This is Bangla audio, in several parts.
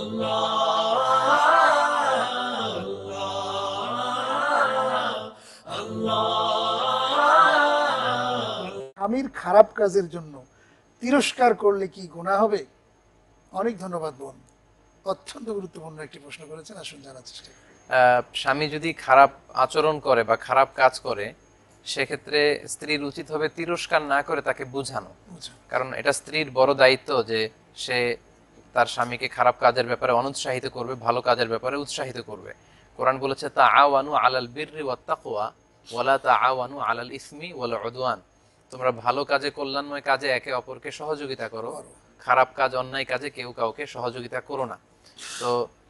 স্বামীর খারাপ কাজের জন্য তিরস্কার করলে কি গুণা হবে অনেক ধন্যবাদ বোন অত্যন্ত গুরুত্বপূর্ণ একটি প্রশ্ন করেছেন আসুন জানার চেষ্টা স্বামী যদি খারাপ আচরণ করে বা খারাপ কাজ করে সেক্ষেত্রে স্ত্রীর উচিত হবে তিরস্কার না করে তাকে বুঝানো কারণ এটা স্ত্রীর বড় দায়িত্ব যে সে তার স্বামীকে খারাপ কাজের ব্যাপারে অনুৎসাহিত করবে ভালো কাজের ব্যাপারে উৎসাহিত করবে কোরআন বলেছে তা আওয়ানু আলাল বীর ওয়াত্তাকুয়া ওয়ালা তা আওয়ানু আলাল ইসমি ওলা অদওয়ান তোমরা ভালো কাজে কল্যাণময় কাজে একে অপরকে সহযোগিতা করো খারাপ কাজ অন্যায় কাজে কেউ কাউকে সহযোগিতা করো না তো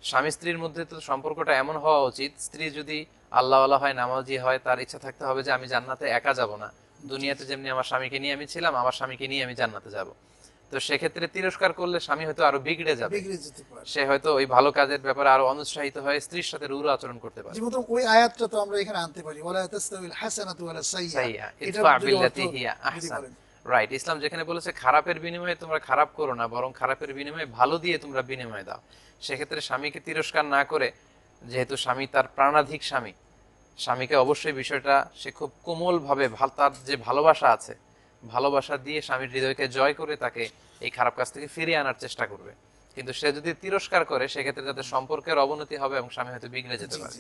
স্বামী স্ত্রীর মধ্যে তো সম্পর্কটা এমন হওয়া উচিত স্ত্রী যদি আল্লাহওয়ালা হয় নামাজি হয় তার ইচ্ছা থাকতে হবে যে আমি জান্নাতে একা যাব না দুনিয়াতে যেমনি আমার স্বামীকে নিয়ে আমি ছিলাম আমার স্বামীকে নিয়ে আমি জান্নাতে যাব তো সেক্ষেত্রে তিরস্কার করলে স্বামী হয়তো আরো বিগড়ে যাবে সে হয়তো ওই ভালো কাজের ব্যাপারে আরো অনুৎসাহিত হয়ে স্ত্রীর সাথে রুর আচরণ করতে পারে যেমন ওই আয়াতটা তো আমরা এখানে আনতে পারি ওয়ালা তাসতাউল হাসানাতু ওয়ালা সাইয়্যা ইতফা বিল্লাতি হিয়া আহসান রাইট ইসলাম যেখানে বলেছে খারাপের বিনিময়ে তোমরা খারাপ করো না বরং খারাপের বিনিময়ে ভালো দিয়ে তোমরা বিনিময় দাও সেক্ষেত্রে স্বামীকে তিরস্কার না করে যেহেতু স্বামী তার প্রাণাধিক স্বামী স্বামীকে অবশ্যই বিষয়টা সে খুব কোমলভাবে তার যে ভালোবাসা আছে ভালোবাসা দিয়ে স্বামীর হৃদয়কে জয় করে তাকে এই খারাপ কাজ থেকে ফিরিয়ে আনার চেষ্টা করবে কিন্তু সে যদি তিরস্কার করে সেক্ষেত্রে তাদের সম্পর্কের অবনতি হবে এবং স্বামী হয়তো বিগড়ে যেতে পারে